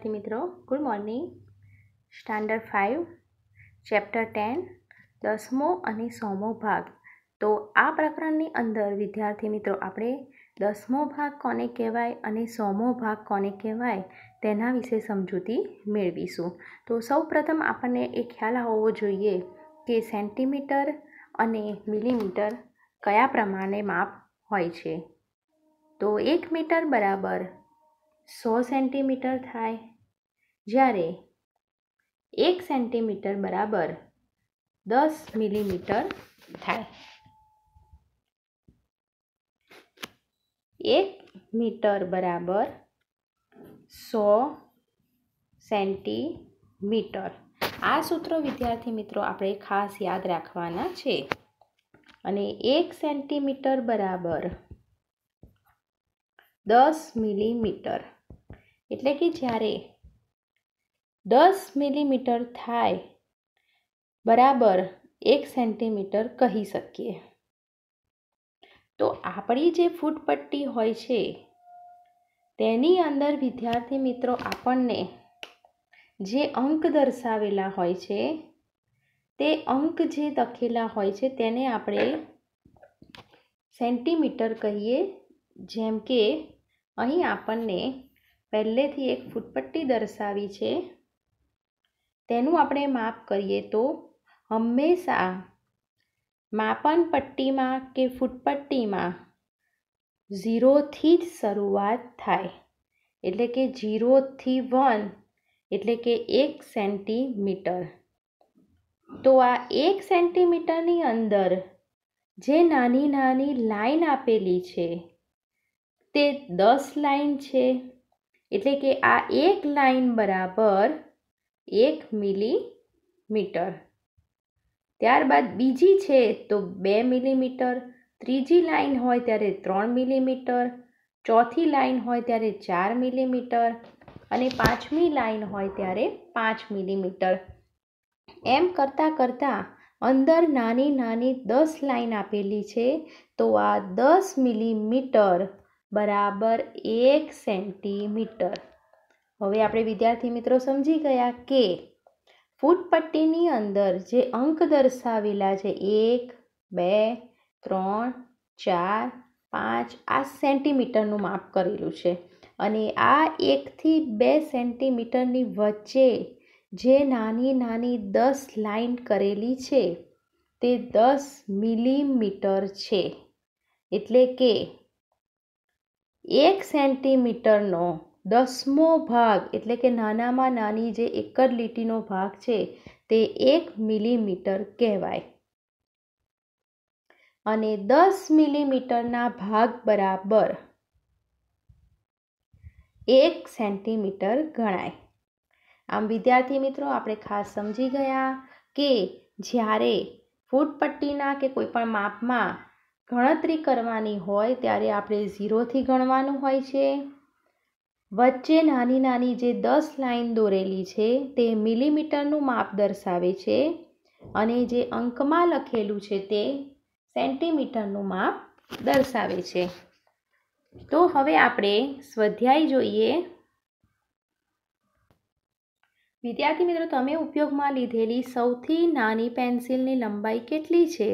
વિદ્યાર્થી મિત્રો good morning standard five chapter ten દસમો અને સોમો ભાગ તો આ પ્રકરણની અંદર વિદ્યાર્થી મિત્રો આપણે દસમો ભાગ કોને કહેવાય અને સોમો ભાગ કોને કહેવાય તેના વિશે સમજૂતી મેળવીશું તો સૌપ્રથમ આપણને એ ખ્યાલ હોવો જોઈએ કે સેન્ટીમીટર અને મિલીમીટર કયા પ્રમાણે માપ હોય છે તો એક મીટર બરાબર સો સેન્ટીમીટર થાય જ્યારે એક સેન્ટીમીટર બરાબર દસ મિલીમીટર થાય એક મીટર બરાબર સો સેન્ટીમીટર આ સૂત્રો વિદ્યાર્થી મિત્રો આપણે ખાસ યાદ રાખવાના છે અને એક સેન્ટીમીટર બરાબર દસ મિલીમીટર એટલે કે જ્યારે દસ મિલીમીટર થાય બરાબર એક સેન્ટીમીટર કહી શકીએ તો આપણી જે ફૂટપટ્ટી હોય છે તેની અંદર વિદ્યાર્થી મિત્રો આપણને જે અંક દર્શાવેલા હોય છે તે અંક જે લખેલા હોય છે તેને આપણે સેન્ટીમીટર કહીએ જેમ કે અહીં આપણને પહેલેથી એક ફૂટપટ્ટી દર્શાવી છે તેનું આપણે માપ કરીએ તો હંમેશા માપન પટ્ટીમાં કે ફૂટપટ્ટીમાં ઝીરોથી જ શરૂઆત થાય એટલે કે ઝીરોથી વન એટલે કે એક સેન્ટીમીટર તો આ એક સેન્ટીમીટરની અંદર જે નાની નાની લાઈન આપેલી છે તે દસ લાઈન છે એટલે કે આ એક લાઈન બરાબર એક મિલીમીટર ત્યારબાદ બીજી છે તો બે મિલીમીટર ત્રીજી લાઇન હોય ત્યારે ત્રણ મિલીમીટર ચોથી લાઇન હોય ત્યારે ચાર મિલીમીટર અને પાંચમી લાઇન હોય ત્યારે પાંચ મિલીમીટર એમ કરતાં કરતાં અંદર નાની નાની દસ લાઇન આપેલી છે તો આ દસ મિલીમીટર બરાબર એક સેન્ટીમીટર હવે આપણે વિદ્યાર્થી મિત્રો સમજી ગયા કે ફૂટપટ્ટીની અંદર જે અંક દર્શાવેલા છે એક બે ત્રણ ચાર પાંચ આ સેન્ટીમીટરનું માપ કરેલું છે અને આ એકથી બે સેન્ટીમીટરની વચ્ચે જે નાની નાની દસ લાઇન કરેલી છે તે દસ મિલીમીટર છે એટલે કે એક સેન્ટીમીટરનો દસમો ભાગ એટલે કે નાનામાં નાની જે એક જ લીટીનો ભાગ છે તે એક મિલીમીટર કહેવાય અને દસ મિલીમીટરના ભાગ બરાબર એક સેન્ટીમીટર ગણાય આમ વિદ્યાર્થી મિત્રો આપણે ખાસ સમજી ગયા કે જ્યારે ફૂટપટ્ટીના કે કોઈપણ માપમાં ગણતરી કરવાની હોય ત્યારે આપણે ઝીરોથી ગણવાનું હોય છે વચ્ચે નાની નાની જે દસ લાઈન દોરેલી છે તે મિલીમીટરનું માપ દર્શાવે છે અને જે અંકમાં લખેલું છે તે સેન્ટીમીટરનું માપ દર્શાવે છે તો હવે આપણે સ્વાધ્યાય જોઈએ વિદ્યાર્થી મિત્રો તમે ઉપયોગમાં લીધેલી સૌથી નાની પેન્સિલની લંબાઈ કેટલી છે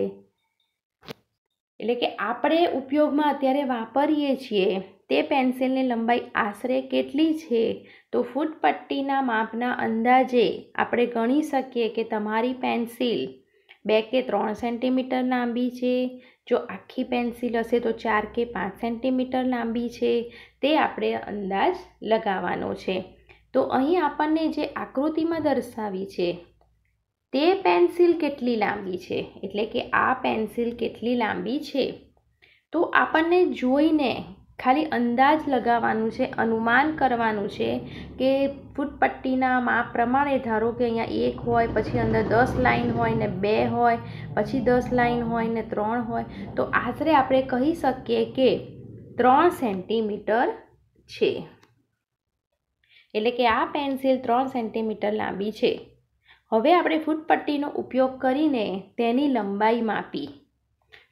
એટલે કે આપણે ઉપયોગમાં અત્યારે વાપરીએ છીએ તે પેન્સિલની લંબાઈ આશરે કેટલી છે તો ફૂટપટ્ટીના માપના અંદાજે આપણે ગણી શકીએ કે તમારી પેન્સિલ બે કે ત્રણ સેન્ટીમીટર લાંબી છે જો આખી પેન્સિલ હશે તો ચાર કે પાંચ સેન્ટીમીટર લાંબી છે તે આપણે અંદાજ લગાવવાનો છે તો અહીં આપણને જે આકૃતિમાં દર્શાવી છે તે પેન્સિલ કેટલી લાંબી છે એટલે કે આ પેન્સિલ કેટલી લાંબી છે તો આપણને જોઈને ખાલી અંદાજ લગાવવાનું છે અનુમાન કરવાનું છે કે ફૂટપટ્ટીના માપ પ્રમાણે ધારો કે અહીંયા એક હોય પછી અંદર દસ લાઇન હોય ને બે હોય પછી દસ લાઈન હોય ને ત્રણ હોય તો આશરે આપણે કહી શકીએ કે ત્રણ સેન્ટીમીટર છે એટલે કે આ પેન્સિલ ત્રણ સેન્ટીમીટર લાંબી છે હવે આપણે ફૂટપટ્ટીનો ઉપયોગ કરીને તેની લંબાઈ માપી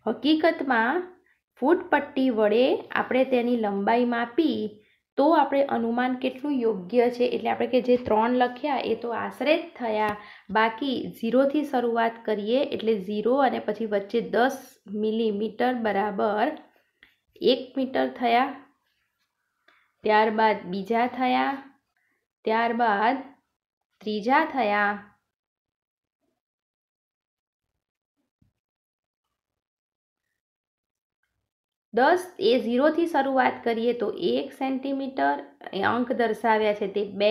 હકીકતમાં ફૂટપટ્ટી વડે આપણે તેની લંબાઈ માપી તો આપણે અનુમાન કેટલું યોગ્ય છે એટલે આપણે કે જે ત્રણ લખ્યા એ તો આશરે જ થયા બાકી ઝીરોથી શરૂઆત કરીએ એટલે ઝીરો અને પછી વચ્ચે દસ મિલીમીટર બરાબર એક મીટર થયા ત્યારબાદ બીજા થયા ત્યારબાદ ત્રીજા થયા દસ એ ઝીરોથી શરૂઆત કરીએ તો એક સેન્ટીમીટર એ અંક દર્શાવ્યા છે તે બે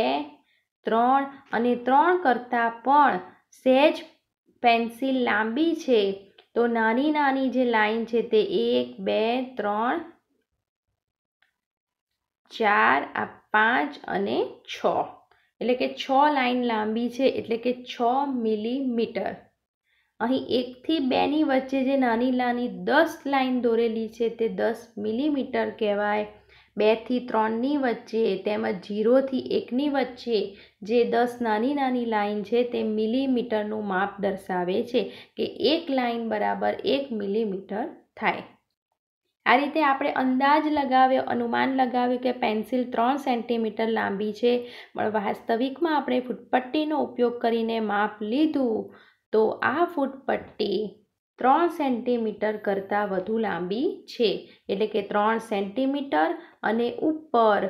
ત્રણ અને ત્રણ કરતાં પણ સહેજ પેન્સિલ લાંબી છે તો નાની નાની જે લાઈન છે તે એક બે ત્રણ ચાર આ પાંચ અને છ એટલે કે છ લાઈન લાંબી છે એટલે કે છ મિલીમીટર અહીં એકથી બેની વચ્ચે જે નાની નાની દસ લાઇન દોરેલી છે તે દસ મિલીમીટર કહેવાય બેથી ત્રણની વચ્ચે તેમજ ઝીરોથી એકની વચ્ચે જે દસ નાની નાની લાઇન છે તે મિલીમીટરનું માપ દર્શાવે છે કે એક લાઇન બરાબર એક મિલીમીટર થાય આ રીતે આપણે અંદાજ લગાવ્યો અનુમાન લગાવ્યું કે પેન્સિલ ત્રણ સેન્ટીમીટર લાંબી છે પણ વાસ્તવિકમાં આપણે ફૂટપટ્ટીનો ઉપયોગ કરીને માપ લીધું તો આ ફૂટપટ્ટી ત્રણ સેન્ટીમીટર કરતાં વધુ લાંબી છે એટલે કે ત્રણ સેન્ટીમીટર અને ઉપર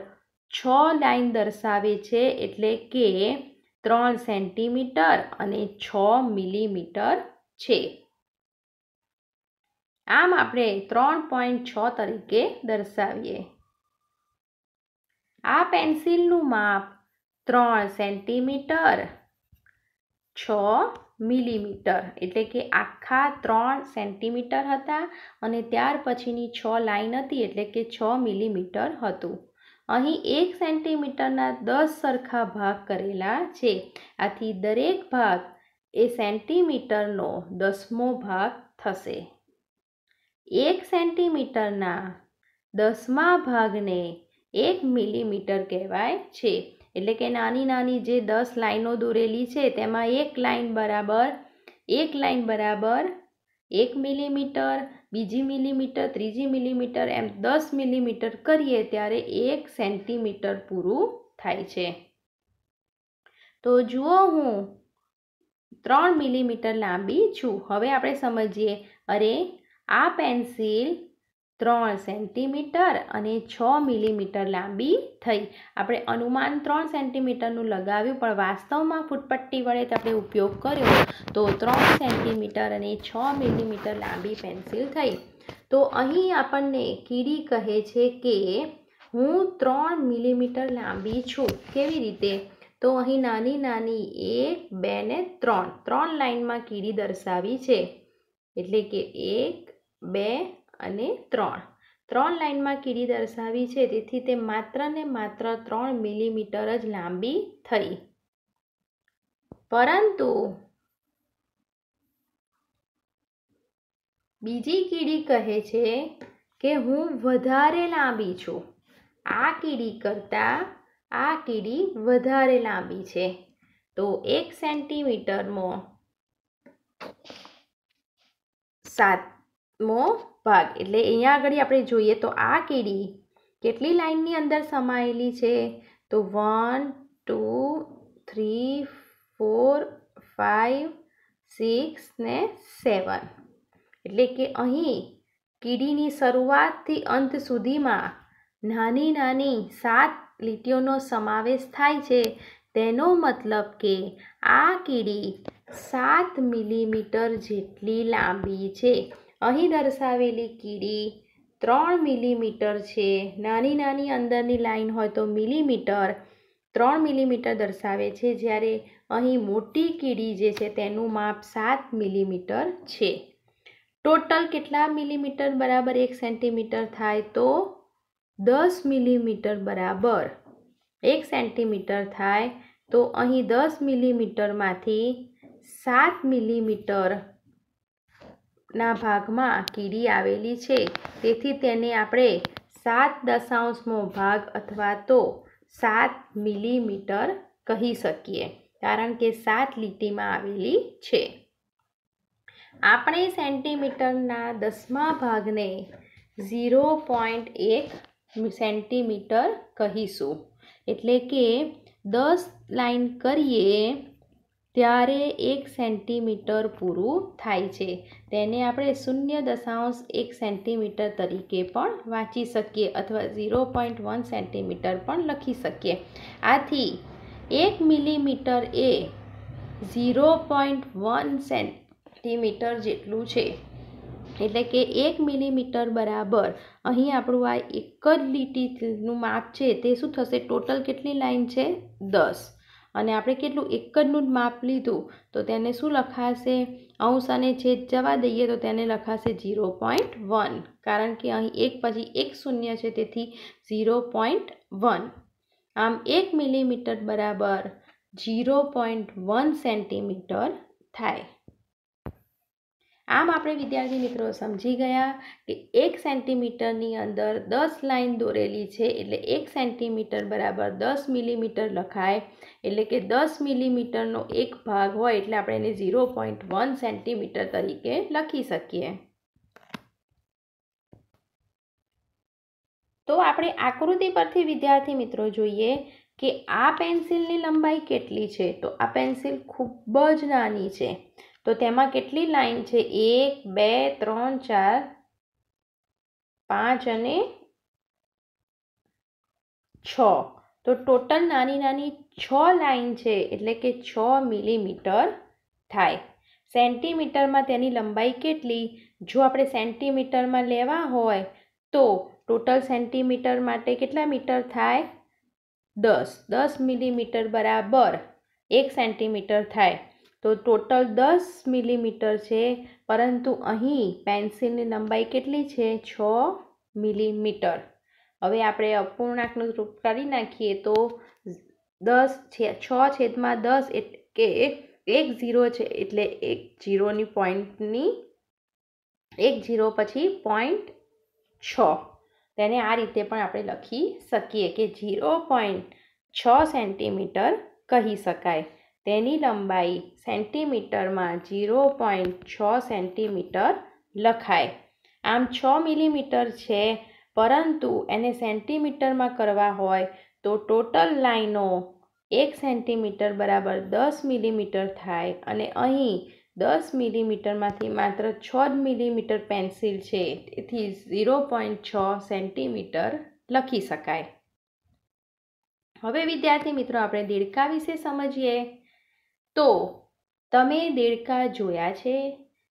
છ લાઈન દર્શાવે છે એટલે કે ત્રણ સેન્ટીમીટર અને છ મિલીમીટર છે આમ આપણે ત્રણ પોઈન્ટ છ તરીકે દર્શાવીએ આ પેન્સિલનું માપ ત્રણ સેન્ટીમીટર છ મિલીમીટર એટલે કે આખા ત્રણ સેન્ટીમીટર હતા અને ત્યાર પછીની છ લાઇન હતી એટલે કે છ મિલીમીટર હતું અહીં એક સેન્ટીમીટરના દસ સરખા ભાગ કરેલા છે આથી દરેક ભાગ એ સેન્ટીમીટરનો દસમો ભાગ થશે એક સેન્ટીમીટરના દસમા ભાગને એક મિલીમીટર કહેવાય છે એટલે કે નાની નાની જે દસ લાઈનો દોરેલી છે તેમાં એક લાઈન બરાબર એક લાઈન બરાબર એક મિલીમીટર બીજી મિલીમીટર ત્રીજી મિલીમીટર એમ દસ મિલીમીટર કરીએ ત્યારે એક સેન્ટીમીટર પૂરું થાય છે તો જુઓ હું ત્રણ મિલીમીટર લાંબી છું હવે આપણે સમજીએ અરે આ પેન્સિલ ત્રણ સેન્ટીમીટર અને છ મિલીમીટર લાંબી થઈ આપણે અનુમાન ત્રણ સેન્ટીમીટરનું લગાવ્યું પણ વાસ્તવમાં ફૂટપટ્ટી વડે આપણે ઉપયોગ કર્યો તો ત્રણ સેન્ટીમીટર અને છ મિલીમીટર લાંબી પેન્સિલ થઈ તો અહીં આપણને કીડી કહે છે કે હું ત્રણ મિલીમીટર લાંબી છું કેવી રીતે તો અહીં નાની નાની એક બે ને ત્રણ ત્રણ લાઇનમાં કીડી દર્શાવી છે એટલે કે એક બે અને ત્રણ ત્રણ લાઇનમાં કીડી દર્શાવી છે તેથી તે માત્ર ને માત્ર ત્રણ મિલીમીટર જ લાંબી થઈ પરંતુ બીજી કીડી કહે છે કે હું વધારે લાંબી છું આ કીડી કરતાં આ કીડી વધારે લાંબી છે તો એક સેન્ટીમીટરમાં સાત મો ભાગ એટલે અહીંયા આગળ આપણે જોઈએ તો આ કીડી કેટલી લાઇનની અંદર સમાયેલી છે તો one two three four five six ને સેવન એટલે કે અહીં કીડીની શરૂઆતથી અંત સુધીમાં નાની નાની સાત લીટીઓનો સમાવેશ થાય છે તેનો મતલબ કે આ કીડી સાત મિલીમીટર જેટલી લાંબી છે અહીં દર્શાવેલી કીડી ત્રણ મિલીમીટર છે નાની નાની અંદરની લાઈન હોય તો મિલીમીટર ત્રણ મિલીમીટર દર્શાવે છે જ્યારે અહીં મોટી કીડી જે છે તેનું માપ સાત મિલીમીટર છે ટોટલ કેટલા મિલીમીટર બરાબર એક સેન્ટીમીટર થાય તો દસ મિલીમીટર બરાબર એક સેન્ટીમીટર થાય તો અહીં દસ મિલીમીટરમાંથી સાત મિલીમીટર ના ભાગમાં કીડી આવેલી છે તેથી તેને આપણે સાત દશાંશમો ભાગ અથવા તો સાત મિલીમીટર કહી શકીએ કારણ કે સાત લીટીમાં આવેલી છે આપણે સેન્ટીમીટરના દસમા ભાગને ઝીરો પોઈન્ટ એક સેન્ટીમીટર કહીશું એટલે કે દસ લાઈન કરીએ ત્યારે એક સેન્ટીમીટર પૂરું થાય છે તેને આપણે શૂન્ય દશાંશ એક સેન્ટીમીટર તરીકે પણ વાંચી શકીએ અથવા ઝીરો પોઈન્ટ વન સેન્ટીમીટર પણ લખી શકીએ આથી એક મિલીમીટર એ ઝીરો પોઈન્ટ વન સેન્ટીમીટર જેટલું છે એટલે કે એક મિલીમીટર બરાબર અહીં આપણું આ એક જ લીટીનું માપ છે તે શું થશે ટોટલ કેટલી લાઇન છે દસ અને આપણે કેટલું એક જનું જ માપ લીધું તો તેને શું લખાશે અંશ અને છેદ જવા દઈએ તો તેને લખાશે ઝીરો પોઈન્ટ વન કારણ કે અહીં એક પછી એક શૂન્ય છે તેથી ઝીરો પોઈન્ટ વન આમ એક મિલીમીટર બરાબર ઝીરો પોઈન્ટ વન સેન્ટીમીટર થાય આમ આપણે વિદ્યાર્થી મિત્રો સમજી ગયા કે એક સેન્ટીમીટરની અંદર દસ લાઇન દોરેલી છે એટલે એક સેન્ટીમીટર બરાબર દસ મિલીમીટર લખાય એટલે કે દસ મિલીમીટરનો એક ભાગ હોય એટલે આપણે એને ઝીરો પોઈન્ટ વન સેન્ટીમીટર તરીકે લખી શકીએ તો આપણે આકૃતિ પરથી વિદ્યાર્થી મિત્રો જોઈએ કે આ પેન્સિલની લંબાઈ કેટલી છે તો આ પેન્સિલ ખૂબ જ નાની છે તો તેમાં કેટલી લાઇન છે એક બે ત્રણ ચાર પાંચ અને છ તો ટોટલ નાની નાની છ લાઈન છે એટલે કે છ મિલીમીટર થાય સેન્ટીમીટરમાં તેની લંબાઈ કેટલી જો આપણે સેન્ટીમીટરમાં લેવા હોય તો ટોટલ સેન્ટીમીટર માટે કેટલા મીટર થાય દસ દસ મિલીમીટર બરાબર એક સેન્ટીમીટર થાય તો ટોટલ દસ મિલીમીટર છે પરંતુ અહીં પેન્સિલની લંબાઈ કેટલી છે છ મિલીમીટર હવે આપણે અપૂર્ણાંકનું રૂપ કરી નાખીએ તો દસ છે છ છેદમાં દસ એટલે કે એક એક ઝીરો છે એટલે એક ઝીરોની પોઈન્ટની એક ઝીરો પછી પોઈન્ટ છ તેને આ રીતે પણ આપણે લખી શકીએ કે ઝીરો પોઈન્ટ છ સેન્ટીમીટર કહી શકાય તેની લંબાઈ સેન્ટીમીટરમાં જીરો પોઈન્ટ છ સેન્ટીમીટર લખાય આમ છ મિલીમીટર છે પરંતુ એને સેન્ટીમીટરમાં કરવા હોય તો ટોટલ લાઈનો એક સેન્ટીમીટર બરાબર દસ મિલીમીટર થાય અને અહીં દસ મિલીમીટરમાંથી માત્ર છ જ મિલીમીટર પેન્સિલ છે તેથી ઝીરો પોઈન્ટ છ સેન્ટીમીટર લખી શકાય હવે વિદ્યાર્થી મિત્રો આપણે દીડકા વિશે સમજીએ તો તમે દેડકા જોયા છે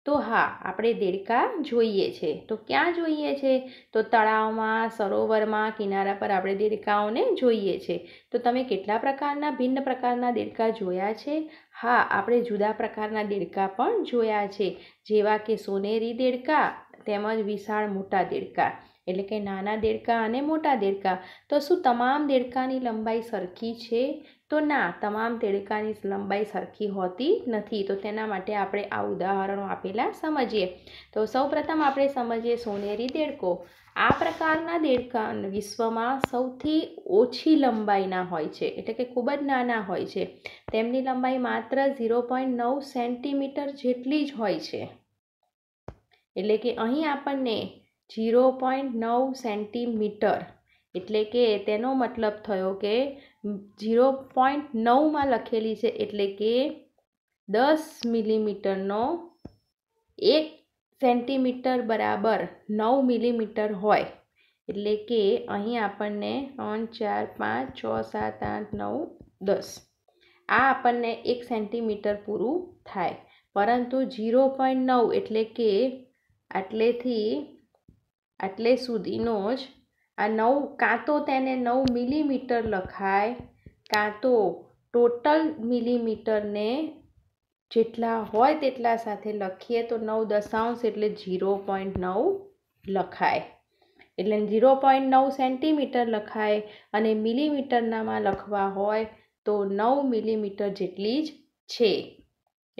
તો હા આપણે દેડકા જોઈએ છે તો ક્યાં જોઈએ છે તો તળાવમાં સરોવરમાં કિનારા પર આપણે દેડકાઓને જોઈએ છે તો તમે કેટલા પ્રકારના ભિન્ન પ્રકારના દેડકા જોયા છે હા આપણે જુદા પ્રકારના દેડકા પણ જોયા છે જેવા કે સોનેરી દેડકા તેમજ વિશાળ મોટા દેડકા એટલે કે નાના દેડકા અને મોટા દેડકા તો શું તમામ દેડકાની લંબાઈ સરખી છે તો ના તમામ તેડકાની લંબાઈ સરખી હોતી નથી તો તેના માટે આપણે આ ઉદાહરણો આપેલા સમજીએ તો સૌપ્રથમ આપણે સમજીએ સોનેરી દેડકો આ પ્રકારના દેડકા વિશ્વમાં સૌથી ઓછી લંબાઈના હોય છે એટલે કે ખૂબ જ નાના હોય છે તેમની લંબાઈ માત્ર ઝીરો પોઈન્ટ નવ સેન્ટીમીટર જેટલી જ હોય છે એટલે કે અહીં આપણને ઝીરો પોઈન્ટ નવ સેન્ટીમીટર એટલે કે તેનો મતલબ થયો કે ઝીરો પોઈન્ટ નવમાં લખેલી છે એટલે કે દસ મિલીમીટરનો એક સેન્ટીમીટર બરાબર નવ મિલીમીટર હોય એટલે કે અહીં આપણને ત્રણ ચાર પાંચ છ સાત આઠ નવ દસ આ આપણને એક સેન્ટીમીટર પૂરું થાય પરંતુ ઝીરો પોઈન્ટ નવ એટલે કે આટલેથી આટલે સુધીનો જ આ નવ કાં તો તેને નવ મિલીમીટર લખાય કાં તો ટોટલ મિલીમીટરને જેટલા હોય તેટલા સાથે લખીએ તો નવ દશાંશ એટલે ઝીરો પોઈન્ટ નવ લખાય એટલે ઝીરો પોઈન્ટ નવ સેન્ટીમીટર લખાય અને મિલીમીટરનામાં લખવા હોય તો નવ મિલીમીટર જેટલી જ છે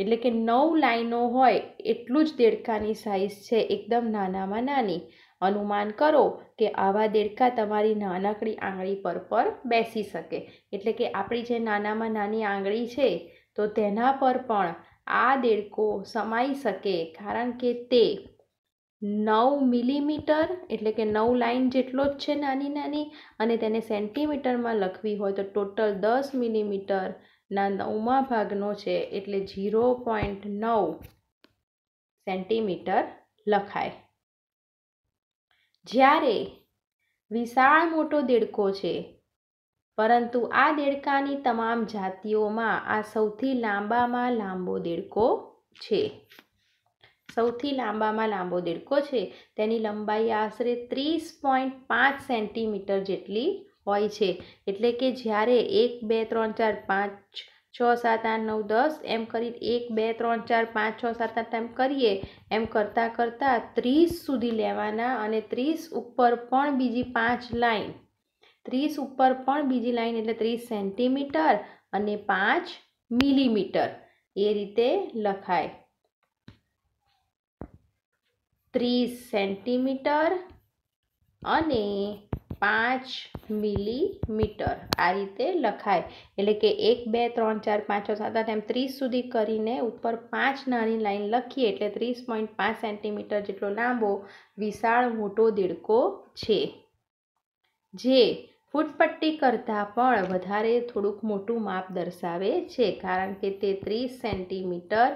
એટલે કે નવ લાઈનો હોય એટલું જ દેડકાની સાઇઝ છે એકદમ નાનામાં નાની અનુમાન કરો કે આવા દેડકા તમારી નાનકડી આંગળી પર પર બેસી શકે એટલે કે આપણી જે નાનામાં નાની આંગળી છે તો તેના પર પણ આ દેડકો સમાઈ શકે કારણ કે તે નવ મિલીમીટર એટલે કે નવ લાઇન જેટલો જ છે નાની નાની અને તેને સેન્ટીમીટરમાં લખવી હોય તો ટોટલ દસ મિલીમીટરના ના નવમા ભાગનો છે એટલે ઝીરો પોઈન્ટ નવ સેન્ટીમીટર લખાય જ્યારે વિશાળ મોટો દેડકો છે પરંતુ આ દેડકાની તમામ જાતિઓમાં આ સૌથી લાંબામાં લાંબો દેડકો છે સૌથી લાંબામાં લાંબો દેડકો છે તેની લંબાઈ આશરે ત્રીસ પોઈન્ટ પાંચ સેન્ટીમીટર જેટલી હોય છે એટલે કે જ્યારે એક બે ત્રણ ચાર પાંચ છ સાત આઠ નવ દસ એમ કરી એક બે ત્રણ ચાર પાંચ છ સાત આઠ એમ કરીએ એમ કરતાં કરતાં ત્રીસ સુધી લેવાના અને ત્રીસ ઉપર પણ બીજી પાંચ લાઈન ત્રીસ ઉપર પણ બીજી લાઈન એટલે ત્રીસ સેન્ટીમીટર અને પાંચ મિલીમીટર એ રીતે લખાય ત્રીસ સેન્ટીમીટર અને પાંચ મિલીમીટર આ રીતે લખાય એટલે કે એક બે ત્રણ ચાર પાંચ છ સાત આઠ એમ ત્રીસ સુધી કરીને ઉપર પાંચ નાની લાઈન લખીએ એટલે ત્રીસ પોઈન્ટ પાંચ સેન્ટીમીટર જેટલો લાંબો વિશાળ મોટો દેડકો છે જે ફૂટપટ્ટી કરતાં પણ વધારે થોડુંક મોટું માપ દર્શાવે છે કારણ કે તે ત્રીસ સેન્ટીમીટર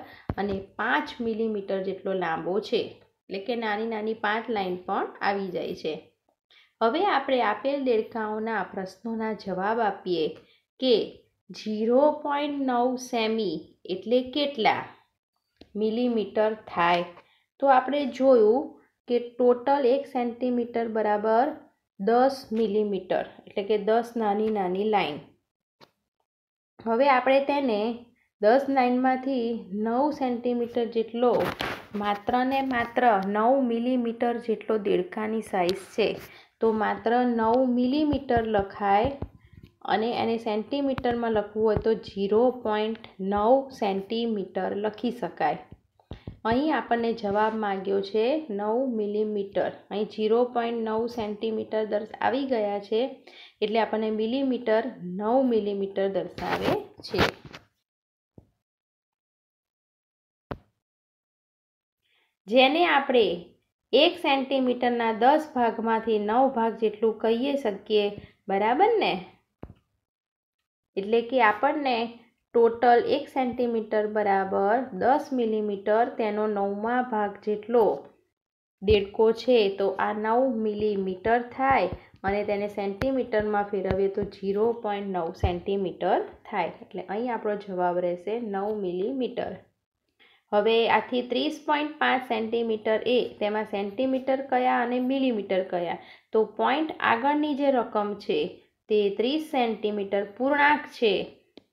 અને પાંચ મિલીમીટર જેટલો લાંબો છે એટલે કે નાની નાની પાંચ લાઈન પણ આવી જાય છે હવે આપણે આપેલ દેડકાઓના પ્રશ્નોના જવાબ આપીએ કે ઝીરો પોઈન્ટ નવ સેમી એટલે કેટલા મિલીમીટર થાય તો આપણે જોયું કે ટોટલ એક સેન્ટીમીટર બરાબર દસ મિલીમીટર એટલે કે દસ નાની નાની લાઈન હવે આપણે તેને દસ લાઇનમાંથી નવ સેન્ટીમીટર જેટલો માત્ર ને માત્ર નવ મિલીમીટર જેટલો દેડકાની સાઇઝ છે તો માત્ર નવ મિલીમીટર લખાય અને એને સેન્ટીમીટરમાં લખવું હોય તો ઝીરો પોઈન્ટ નવ સેન્ટીમીટર લખી શકાય અહીં આપણને જવાબ માગ્યો છે નવ મિલીમીટર અહીં ઝીરો પોઈન્ટ નવ સેન્ટીમીટર દર્શ આવી ગયા છે એટલે આપણને મિલીમીટર નવ મિલીમીટર દર્શાવે છે જેને આપણે એક સેન્ટીમીટરના દસ ભાગમાંથી નવ ભાગ જેટલું કહીએ શકીએ બરાબર ને એટલે કે આપણને ટોટલ એક સેન્ટીમીટર બરાબર દસ મિલીમીટર તેનો નવમા ભાગ જેટલો દેડકો છે તો આ નવ મિલીમીટર થાય અને તેને સેન્ટીમીટરમાં ફેરવીએ તો ઝીરો પોઈન્ટ નવ સેન્ટીમીટર થાય એટલે અહીં આપણો જવાબ રહેશે નવ મિલીમીટર હવે આથી ત્રીસ પોઈન્ટ પાંચ સેન્ટીમીટર એ તેમાં સેન્ટીમીટર કયા અને મિલીમીટર કયા તો પોઈન્ટ આગળની જે રકમ છે તે ત્રીસ સેન્ટીમીટર પૂર્ણાંક છે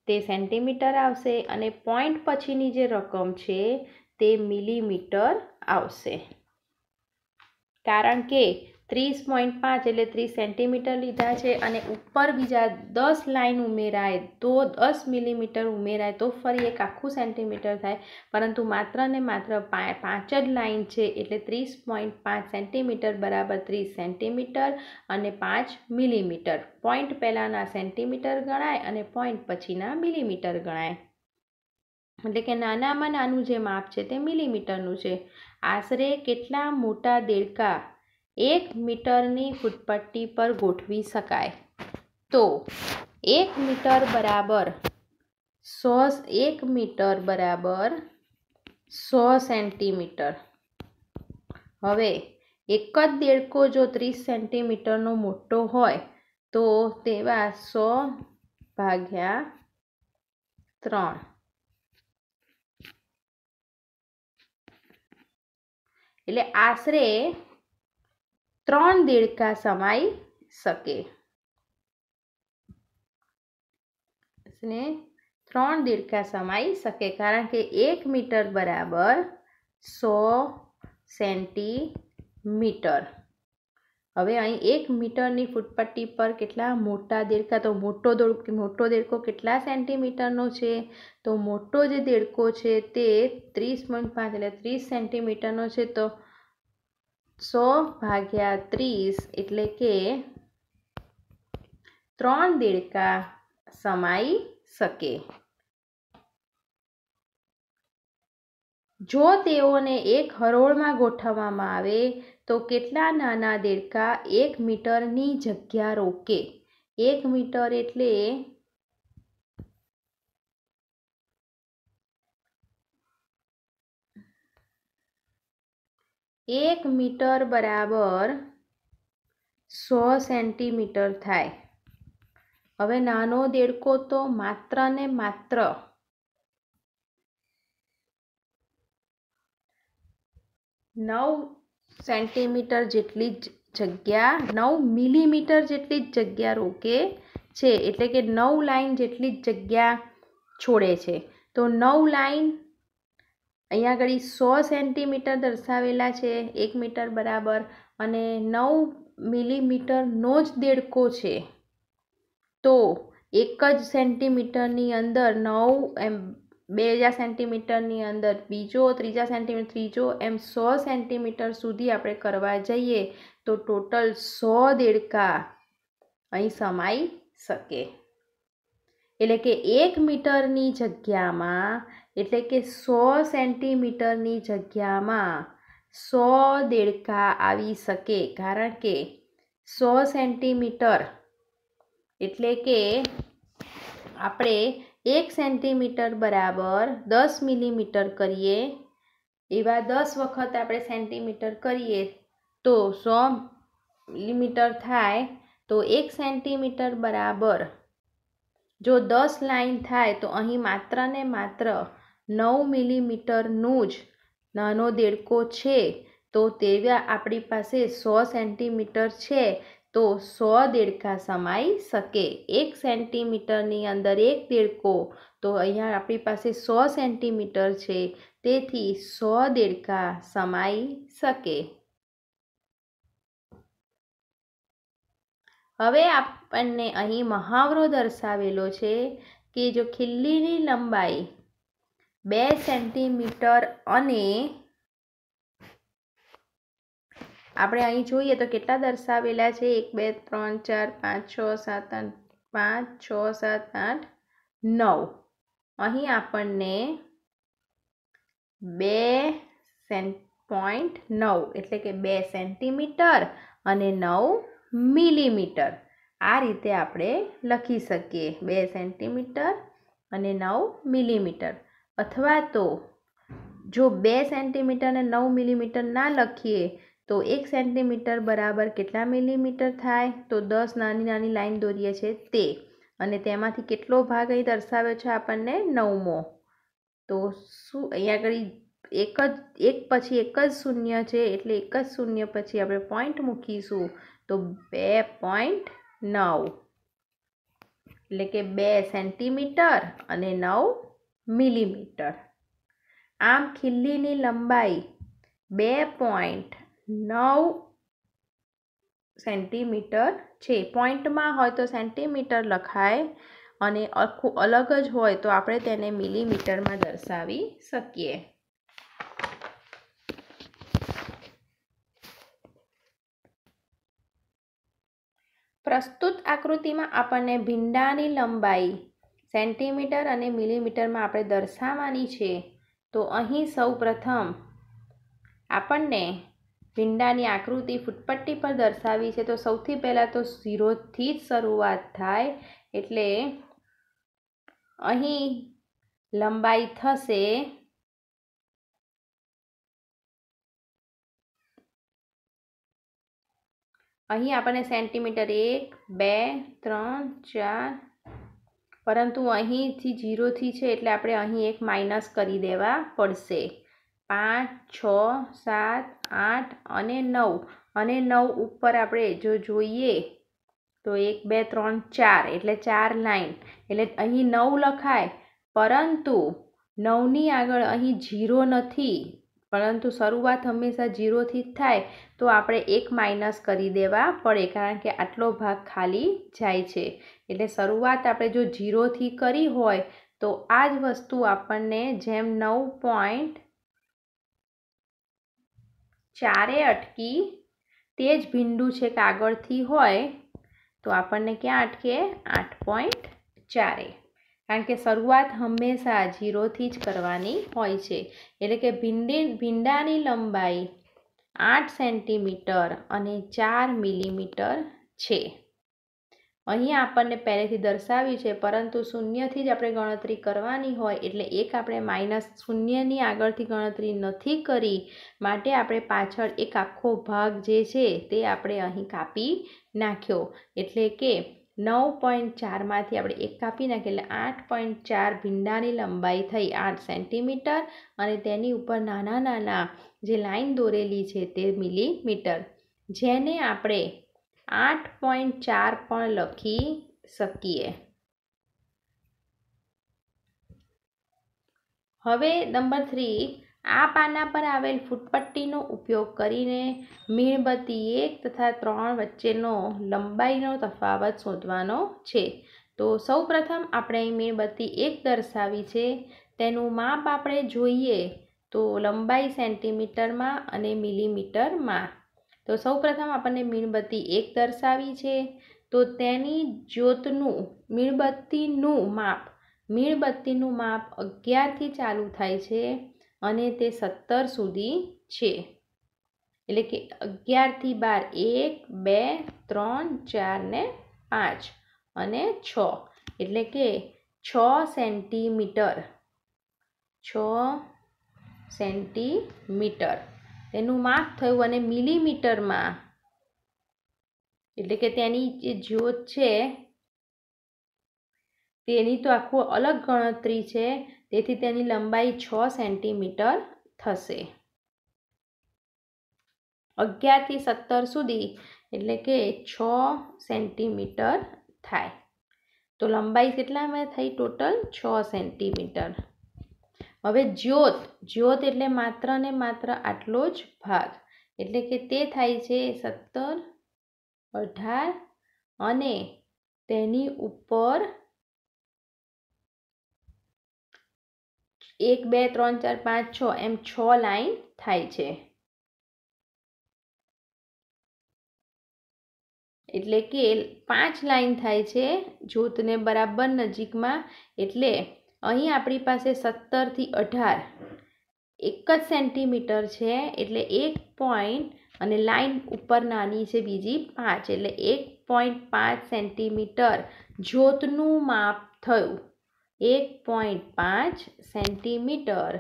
તે સેન્ટીમીટર આવશે અને પોઈન્ટ પછીની જે રકમ છે તે મિલીમીટર આવશે કારણ કે ત્રીસ પોઈન્ટ પાંચ એટલે ત્રીસ સેન્ટીમીટર લીધા છે અને ઉપર બીજા દસ લાઇન ઉમેરાય તો દસ મિલીમીટર ઉમેરાય તો ફરી એક આખું સેન્ટીમીટર થાય પરંતુ માત્ર ને માત્ર પાંચ જ લાઇન છે એટલે ત્રીસ પોઈન્ટ પાંચ સેન્ટીમીટર બરાબર ત્રીસ સેન્ટીમીટર અને પાંચ મિલીમીટર પોઈન્ટ પહેલાંના સેન્ટીમીટર ગણાય અને પોઈન્ટ પછીના મિલીમીટર ગણાય એટલે કે નાનામાં નાનું જે માપ છે તે મિલીમીટરનું છે આશરે કેટલા મોટા દેડકા એક મીટરની ફૂટપટ્ટી પર ગોઠવી શકાય તો એક મીટર બરાબર સો એક મીટર બરાબર સો સેન્ટીમીટર હવે એક જ દેડકો જો ત્રીસ સેન્ટીમીટરનો મોટો હોય તો તેવા સો ભાગ્યા ત્રણ એટલે આશરે ત્રણ દેડકા સમાઈ શકે ત્રણ દેડકા સમાઈ શકે કારણ કે એક મીટર બરાબર સો સેન્ટીમીટર હવે અહીં એક મીટરની ફૂટપટ્ટી પર કેટલા મોટા દેડકા તો મોટો દોડ મોટો દેડકો કેટલા સેન્ટીમીટરનો છે તો મોટો જે દેડકો છે તે ત્રીસ પોઈન્ટ પાંચ એટલે ત્રીસ સેન્ટીમીટરનો છે તો સો ભાગ્યા ત્રીસ એટલે કે ત્રણ દેડકા સમાઈ શકે જો તેઓને એક હરોળમાં ગોઠવવામાં આવે તો કેટલા નાના દેડકા એક મીટરની જગ્યા રોકે એક મીટર એટલે એક મીટર બરાબર સો સેન્ટીમીટર થાય હવે નાનો દેડકો તો માત્ર ને માત્ર નવ સેન્ટીમીટર જેટલી જ જગ્યા નવ મિલીમીટર જેટલી જ જગ્યા રોકે છે એટલે કે નવ લાઈન જેટલી જ જગ્યા છોડે છે તો નવ લાઈન અહીંયા આગળ સો સેન્ટીમીટર દર્શાવેલા છે એક મીટર બરાબર અને નવ મિલીમીટરનો જ દેડકો છે તો એક જ સેન્ટીમીટરની અંદર નવ એમ બે હજાર સેન્ટીમીટરની અંદર બીજો ત્રીજા સેન્ટીમીટર ત્રીજો એમ સો સેન્ટીમીટર સુધી આપણે કરવા જઈએ તો ટોટલ સો દેડકા અહીં સમાઈ શકે એટલે કે એક મીટરની જગ્યામાં એટલે કે સો સેન્ટીમીટરની જગ્યામાં સો દેડકા આવી શકે કારણ કે સો સેન્ટીમીટર એટલે કે આપણે એક સેન્ટીમીટર બરાબર દસ મિલીમીટર કરીએ એવા દસ વખત આપણે સેન્ટીમીટર કરીએ તો સો મિલીમીટર થાય તો એક સેન્ટીમીટર બરાબર જો દસ લાઈન થાય તો અહીં માત્ર ને માત્ર નવ મિલીમીટરનું જ નાનો દેડકો છે તો તેવા આપણી પાસે સો સેન્ટીમીટર છે તો સો દેડકા સમાઈ શકે એક સેન્ટીમીટરની અંદર એક દેડકો તો અહીંયા આપણી પાસે સો સેન્ટીમીટર છે તેથી સો દેડકા સમાઈ શકે હવે આપણને અહીં મહાવરો દર્શાવેલો છે કે જો ખીલ્લીની લંબાઈ બે સેન્ટીમીટર અને આપણે અહીં જોઈએ તો કેટલા દર્શાવેલા છે એક બે ત્રણ ચાર પાંચ છ સાત આઠ પાંચ છ સાત આઠ નવ અહીં આપણને બે સેન્ટ પોઈન્ટ નવ એટલે કે બે સેન્ટીમીટર અને નવ મિલીમીટર આ રીતે આપણે લખી શકીએ બે સેન્ટીમીટર અને નવ મિલીમીટર અથવા તો જો બે સેન્ટીમીટર અને નવ મિલીમીટર ના લખીએ તો એક સેન્ટીમીટર બરાબર કેટલા મિલીમીટર થાય તો દસ નાની નાની લાઈન દોરીએ છે તે અને તેમાંથી કેટલો ભાગ અહીં દર્શાવ્યો છે આપણને નવમો તો શું અહીંયા આગળ એક જ એક પછી એક જ શૂન્ય છે એટલે એક જ શૂન્ય પછી આપણે પોઈન્ટ મૂકીશું તો બે પોઈન્ટ નવ એટલે કે બે સેન્ટીમીટર અને નવ મિલીમીટર આમ ખીલ્લીની લંબાઈ બે પોઈન્ટ નવ સેન્ટીમીટર છે પોઈન્ટમાં હોય તો સેન્ટીમીટર લખાય અને આખું અલગ જ હોય તો આપણે તેને મિલીમીટરમાં દર્શાવી શકીએ પ્રસ્તુત આકૃતિમાં આપણને ભીંડાની લંબાઈ સેન્ટીમીટર અને મિલીમીટરમાં આપણે દર્શાવવાની છે તો અહીં સૌ પ્રથમ આપણને ભીંડાની આકૃતિ ફૂટપટ્ટી પર દર્શાવી છે તો સૌથી પહેલાં તો ઝીરોથી જ શરૂઆત થાય એટલે અહીં લંબાઈ થશે અહીં આપણને સેન્ટીમીટર એક બે ત્રણ ચાર પરંતુ અહીંથી જીરોથી છે એટલે આપણે અહીં એક માઇનસ કરી દેવા પડશે પાંચ છ સાત આઠ અને નવ અને નવ ઉપર આપણે જો જોઈએ તો એક બે ત્રણ ચાર એટલે ચાર લાઈન એટલે અહીં નવ લખાય પરંતુ નવની આગળ અહીં જીરો નથી પરંતુ શરૂઆત હંમેશા જીરોથી જ થાય તો આપણે એક માઇનસ કરી દેવા પડે કારણ કે આટલો ભાગ ખાલી જાય છે એટલે શરૂઆત આપણે જો જીરોથી કરી હોય તો આ જ વસ્તુ આપણને જેમ નવ પોઈન્ટ ચારે અટકી તે જ ભીંડું છે કાગળથી હોય તો આપણને ક્યાં અટકે આઠ પોઈન્ટ ચારે કારણ કે શરૂઆત હંમેશા ઝીરોથી જ કરવાની હોય છે એટલે કે ભીંડી ભીંડાની લંબાઈ આઠ સેન્ટીમીટર અને ચાર મિલીમીટર છે અહીં આપણને પહેલેથી દર્શાવ્યું છે પરંતુ શૂન્યથી જ આપણે ગણતરી કરવાની હોય એટલે એક આપણે માઇનસ શૂન્યની આગળથી ગણતરી નથી કરી માટે આપણે પાછળ એક આખો ભાગ જે છે તે આપણે અહીં કાપી નાખ્યો એટલે કે નવ પોઈન્ટ ચારમાંથી આપણે એક કાપી નાખીએ એટલે આઠ પોઈન્ટ ચાર ભીંડાની લંબાઈ થઈ આઠ સેન્ટીમીટર અને તેની ઉપર નાના નાના જે લાઈન દોરેલી છે તે મિલીમીટર જેને આપણે આઠ પોઈન્ટ ચાર પણ લખી શકીએ હવે નંબર થ્રી આ પાના પર આવેલ ફૂટપટ્ટીનો ઉપયોગ કરીને મીણબત્તી એક તથા ત્રણ વચ્ચેનો લંબાઈનો તફાવત શોધવાનો છે તો સૌપ્રથમ આપણે મીણબત્તી એક દર્શાવી છે તેનું માપ આપણે જોઈએ તો લંબાઈ સેન્ટીમીટરમાં અને મિલીમીટરમાં તો સૌપ્રથમ આપણને મીણબત્તી એક દર્શાવી છે તો તેની જ્યોતનું મીણબત્તીનું માપ મીણબત્તીનું માપ અગિયારથી ચાલુ થાય છે અને તે સત્તર સુધી છે એટલે કે અગિયારથી બાર એક બે ત્રણ ચાર ને પાંચ અને છ એટલે કે છ સેન્ટીમીટર છ સેન્ટીમીટર તેનું માપ થયું અને મિલીમીટરમાં એટલે કે તેની જે જ્યોત છે તેની તો આખું અલગ ગણતરી છે તેથી તેની લંબાઈ છ સેન્ટીમીટર થશે અગિયારથી સત્તર સુધી એટલે કે છ સેન્ટીમીટર થાય તો લંબાઈ કેટલા કેટલામાં થઈ ટોટલ છ સેન્ટીમીટર હવે જ્યોત જ્યોત એટલે માત્ર ને માત્ર આટલો જ ભાગ એટલે કે તે થાય છે સત્તર અઢાર અને તેની ઉપર એક બે ત્રણ ચાર પાંચ છ એમ છ લાઈન થાય છે એટલે કે પાંચ લાઈન થાય છે જૂથને બરાબર નજીકમાં એટલે અહીં આપણી પાસે સત્તરથી અઢાર એક જ સેન્ટીમીટર છે એટલે એક પોઈન્ટ અને લાઈન ઉપર નાની છે બીજી પાંચ એટલે એક પોઈન્ટ પાંચ સેન્ટીમીટર જોતનું માપ થયું એક પોઈન્ટ પાંચ સેન્ટીમીટર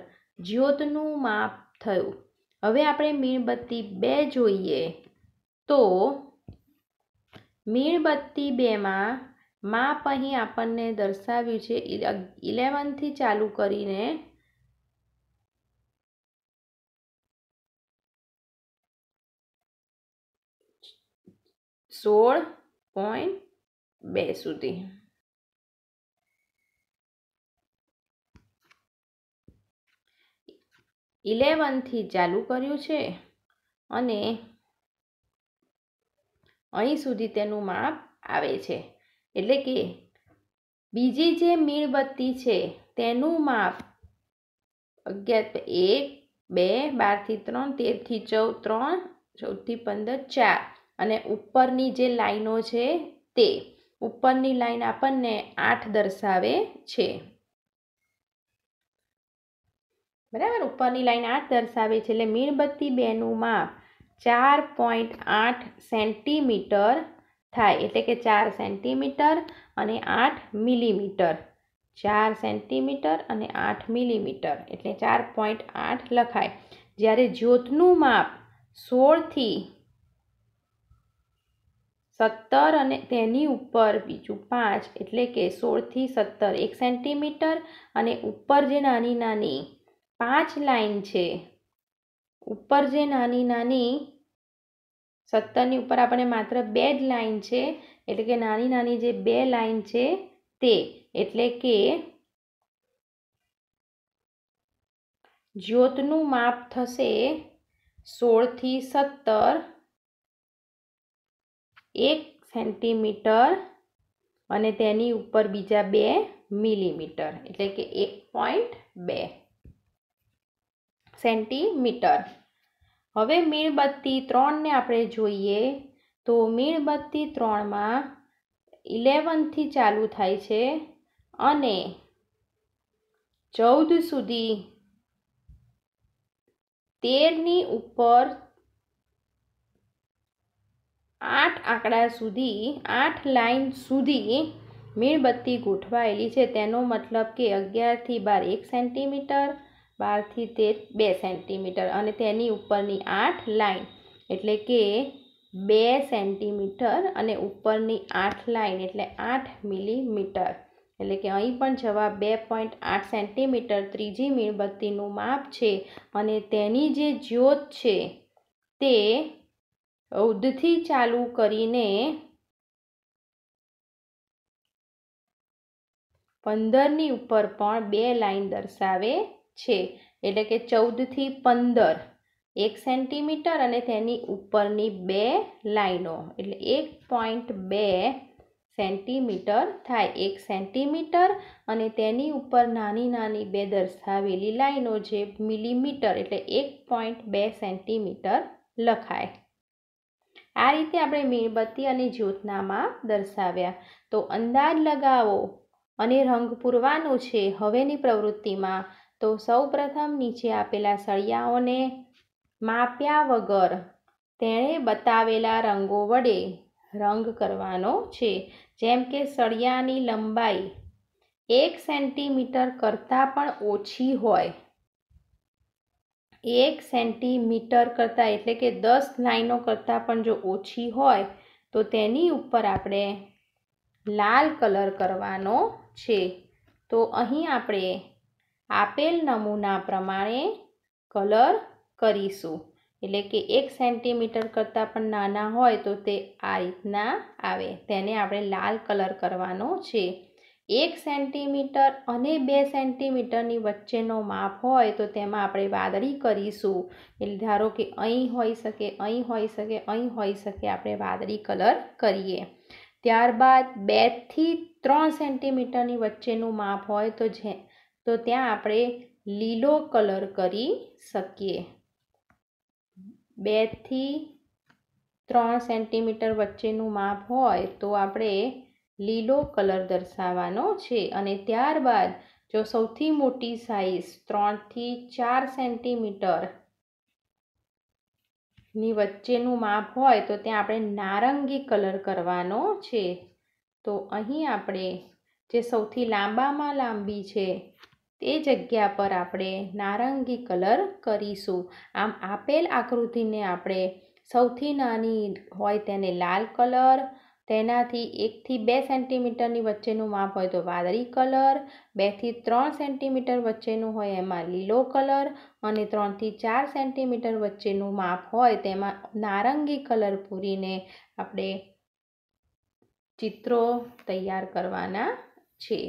જ્યોતનું માપ થયું હવે આપણે મીણબત્તી બે જોઈએ તો મીણબત્તી બેમાં માપ અહીં આપણને દર્શાવ્યું છે ઇલેવનથી ચાલુ કરીને સોળ પોઈન્ટ બે સુધી ઇલેવનથી ચાલુ કર્યું છે અને અહીં સુધી તેનું માપ આવે છે એટલે કે બીજી જે મીણબત્તી છે તેનું માપ અગિયાર એક બે બારથી ત્રણ તેરથી ચૌદ ત્રણ ચૌદથી પંદર ચાર અને ઉપરની જે લાઈનો છે તે ઉપરની લાઈન આપણને આઠ દર્શાવે છે બરાબર ઉપરની લાઈન આઠ દર્શાવે છે એટલે મીણબત્તી બેનું માપ ચાર પોઈન્ટ આઠ સેન્ટીમીટર થાય એટલે કે ચાર સેન્ટીમીટર અને આઠ મિલીમીટર ચાર સેન્ટીમીટર અને આઠ મિલીમીટર એટલે ચાર પોઈન્ટ આઠ લખાય જ્યારે જ્યોતનું માપ સોળથી સત્તર અને તેની ઉપર બીજું પાંચ એટલે કે સોળથી સત્તર એક સેન્ટીમીટર અને ઉપર જે નાની નાની પાંચ લાઈન છે ઉપર જે નાની નાની સત્તરની ઉપર આપણને માત્ર બે જ લાઈન છે એટલે કે નાની નાની જે બે લાઈન છે તે એટલે કે જ્યોતનું માપ થશે સોળથી સત્તર એક સેન્ટીમીટર અને તેની ઉપર બીજા બે મિલીમીટર એટલે કે એક પોઈન્ટ બે સેન્ટીમીટર હવે મીણબત્તી ત્રણને આપણે જોઈએ તો મીણબત્તી ત્રણમાં ઇલેવનથી ચાલુ થાય છે અને ચૌદ સુધી તેરની ઉપર આઠ આંકડા સુધી આઠ લાઈન સુધી મીણબત્તી ગોઠવાયેલી છે તેનો મતલબ કે અગિયારથી બાર એક સેન્ટીમીટર બારથી તેર બે સેન્ટીમીટર અને તેની ઉપરની આઠ લાઈન એટલે કે બે સેન્ટીમીટર અને ઉપરની આઠ લાઈન એટલે આઠ મિલીમીટર એટલે કે અહીં પણ જવાબ બે પોઈન્ટ આઠ સેન્ટીમીટર ત્રીજી મીણબત્તીનું માપ છે અને તેની જે જ્યોત છે તે ઉદથી ચાલુ કરીને પંદરની ઉપર પણ બે લાઈન દર્શાવે છે એટલે કે ચૌદથી પંદર એક સેન્ટીમીટર અને તેની ઉપરની બે લાઈનો એટલે એક પોઈન્ટ બે સેન્ટીમીટર થાય એક સેન્ટીમીટર અને તેની ઉપર નાની નાની બે દર્શાવેલી લાઈનો જે મિલીમીટર એટલે એક પોઈન્ટ બે સેન્ટીમીટર લખાય આ રીતે આપણે મીણબત્તી અને જ્યોતનામાં દર્શાવ્યા તો અંદાજ લગાવો અને રંગ પૂરવાનો છે હવેની પ્રવૃત્તિમાં તો સૌપ્રથમ નીચે આપેલા સળિયાઓને માપ્યા વગર તેણે બતાવેલા રંગો વડે રંગ કરવાનો છે જેમ કે સળિયાની લંબાઈ એક સેન્ટીમીટર કરતાં પણ ઓછી હોય એક સેન્ટીમીટર કરતાં એટલે કે દસ લાઈનો કરતાં પણ જો ઓછી હોય તો તેની ઉપર આપણે લાલ કલર કરવાનો છે તો અહીં આપણે આપેલ નમૂના પ્રમાણે કલર કરીશું એટલે કે એક સેન્ટીમીટર કરતાં પણ નાના હોય તો તે આ રીતના આવે તેને આપણે લાલ કલર કરવાનો છે એક સેન્ટીમીટર અને બે સેન્ટીમીટરની વચ્ચેનો માપ હોય તો તેમાં આપણે વાદળી કરીશું એટલે ધારો કે અહીં હોઈ શકે અહીં હોઈ શકે અહીં હોઈ શકે આપણે વાદળી કલર કરીએ ત્યારબાદ બેથી ત્રણ સેન્ટીમીટરની વચ્ચેનું માપ હોય તો જે તો ત્યાં આપણે લીલો કલર કરી શકીએ બેથી ત્રણ સેન્ટીમીટર વચ્ચેનું માપ હોય તો આપણે લીલો કલર દર્શાવવાનો છે અને ત્યારબાદ જો સૌથી મોટી સાઈઝ ત્રણથી ચાર સેન્ટીમીટર ની વચ્ચેનું માપ હોય તો ત્યાં આપણે નારંગી કલર કરવાનો છે તો અહીં આપણે જે સૌથી લાંબામાં લાંબી છે તે જગ્યા પર આપણે નારંગી કલર કરીશું આમ આપેલ આકૃતિને આપણે સૌથી નાની હોય તેને લાલ કલર તેનાથી એકથી બે સેન્ટીમીટરની વચ્ચેનું માપ હોય તો વાદળી કલર બેથી ત્રણ સેન્ટીમીટર વચ્ચેનું હોય એમાં લીલો કલર અને ત્રણથી ચાર સેન્ટીમીટર વચ્ચેનું માપ હોય તેમાં નારંગી કલર પૂરીને આપણે ચિત્રો તૈયાર કરવાના છે